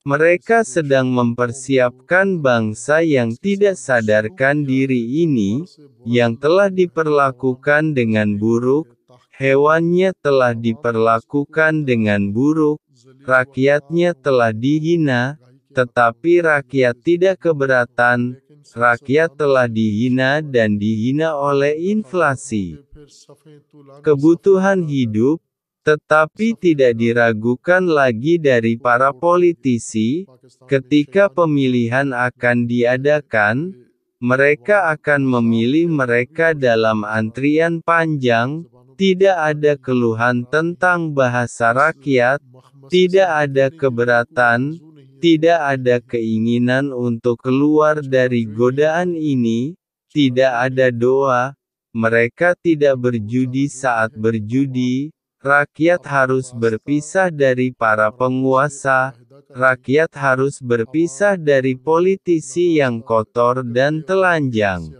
Mereka sedang mempersiapkan bangsa yang tidak sadarkan diri ini, yang telah diperlakukan dengan buruk, hewannya telah diperlakukan dengan buruk, rakyatnya telah dihina, tetapi rakyat tidak keberatan, rakyat telah dihina dan dihina oleh inflasi. Kebutuhan hidup, tetapi tidak diragukan lagi dari para politisi, ketika pemilihan akan diadakan, mereka akan memilih mereka dalam antrian panjang, tidak ada keluhan tentang bahasa rakyat, tidak ada keberatan, tidak ada keinginan untuk keluar dari godaan ini, tidak ada doa, mereka tidak berjudi saat berjudi, Rakyat harus berpisah dari para penguasa, rakyat harus berpisah dari politisi yang kotor dan telanjang.